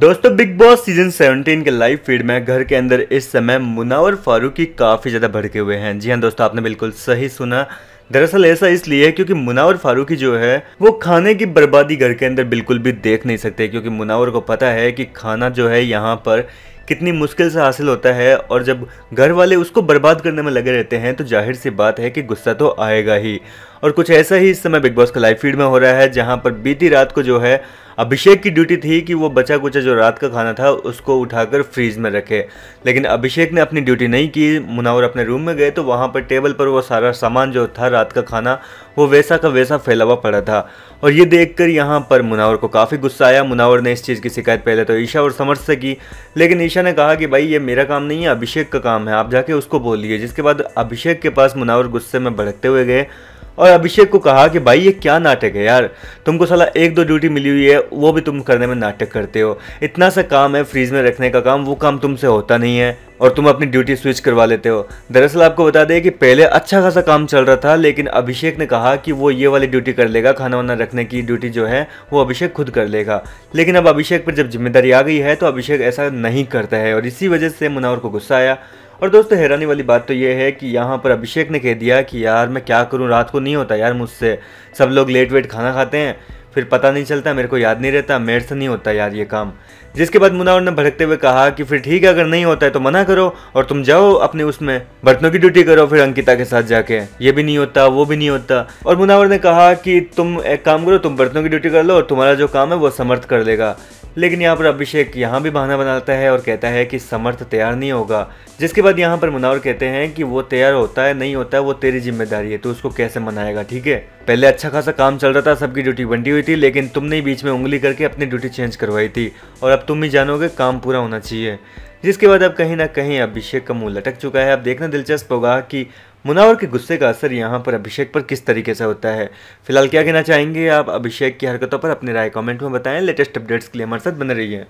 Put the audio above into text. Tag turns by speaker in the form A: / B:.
A: दोस्तों big boss season 17 के live फीड में घर के अंदर इस समय मुनावर फारूकी काफ़ी ज़्यादा भड़के हुए हैं जी हाँ दोस्तों आपने बिल्कुल सही सुना दरअसल ऐसा इसलिए क्योंकि मुनावर फारूकी जो है वो खाने की बर्बादी घर के अंदर बिल्कुल भी देख नहीं सकते क्योंकि मुनावर को पता है कि खाना जो है यहाँ पर कितनी मुश्किल से हासिल होता है और जब घर वाले उसको बर्बाद करने में लगे रहते हैं तो जाहिर सी बात है कि गुस्सा तो आएगा ही और कुछ ऐसा ही इस समय बिग बॉस का लाइव फीड में हो रहा है जहां पर बीती रात को जो है अभिषेक की ड्यूटी थी कि वो बचा कुचा जो रात का खाना था उसको उठाकर फ्रीज में रखे लेकिन अभिषेक ने अपनी ड्यूटी नहीं की मुनावर अपने रूम में गए तो वहाँ पर टेबल पर वो सारा सामान जो था रात का खाना वो वैसा का वैसा फैला हुआ पड़ा था और ये देखकर यहाँ पर मुनावर को काफ़ी गुस्सा आया मुनावर ने इस चीज़ की शिकायत पहले तो ईशा और समर्थ से की लेकिन ईशा ने कहा कि भाई ये मेरा काम नहीं है अभिषेक का काम है आप जाके उसको बोलिए जिसके बाद अभिषेक के पास मुनावर गुस्से में भड़कते हुए गए और अभिषेक को कहा कि भाई ये क्या नाटक है यार तुमको साला एक दो ड्यूटी मिली हुई है वो भी तुम करने में नाटक करते हो इतना सा काम है फ्रीज में रखने का काम वो काम तुमसे होता नहीं है और तुम अपनी ड्यूटी स्विच करवा लेते हो दरअसल आपको बता दें कि पहले अच्छा खासा काम चल रहा था लेकिन अभिषेक ने कहा कि वो ये वाली ड्यूटी कर लेगा खाना वाना रखने की ड्यूटी जो है वो अभिषेक खुद कर लेगा लेकिन अब अभिषेक पर जब जिम्मेदारी आ गई है तो अभिषेक ऐसा नहीं करता है और इसी वजह से मुनावर को गुस्सा आया और दोस्तों हैरानी वाली बात तो ये है कि यहाँ पर अभिषेक ने कह दिया कि यार मैं क्या करूँ रात को नहीं होता यार मुझसे सब लोग लेट वेट खाना खाते हैं फिर पता नहीं चलता मेरे को याद नहीं रहता मेरे से नहीं होता यार ये काम जिसके बाद मुनावर ने भड़कते हुए कहा कि फिर ठीक है अगर नहीं होता है तो मना करो और तुम जाओ अपने उसमें बर्तनों की ड्यूटी करो फिर अंकिता के साथ जाके ये भी नहीं होता वो भी नहीं होता और मुनावर ने कहा कि तुम एक काम करो तुम बर्तनों की ड्यूटी कर लो और तुम्हारा जो काम है वो समर्थ कर देगा लेकिन यहाँ पर अभिषेक यहाँ भी बहाना बनाता है और कहता है कि समर्थ तैयार नहीं होगा जिसके बाद यहाँ पर मुनावर कहते हैं कि वो तैयार होता है नहीं होता है वो तेरी जिम्मेदारी है तो उसको कैसे मनाएगा ठीक है पहले अच्छा खासा काम चल रहा था सबकी ड्यूटी बंटी हुई थी लेकिन तुमने बीच में उंगली करके अपनी ड्यूटी चेंज करवाई थी और अब तुम ही जानोगे काम पूरा होना चाहिए जिसके बाद अब कहीं ना कहीं अभिषेक का मुंह लटक चुका है अब देखना दिलचस्प होगा कि मुनावर के गुस्से का असर यहाँ पर अभिषेक पर किस तरीके से होता है फिलहाल क्या कहना चाहेंगे आप अभिषेक की हरकतों पर अपनी राय कॉमेंट में बताएं लेटेस्ट अपडेट्स के लिए हमारे साथ बने रहिए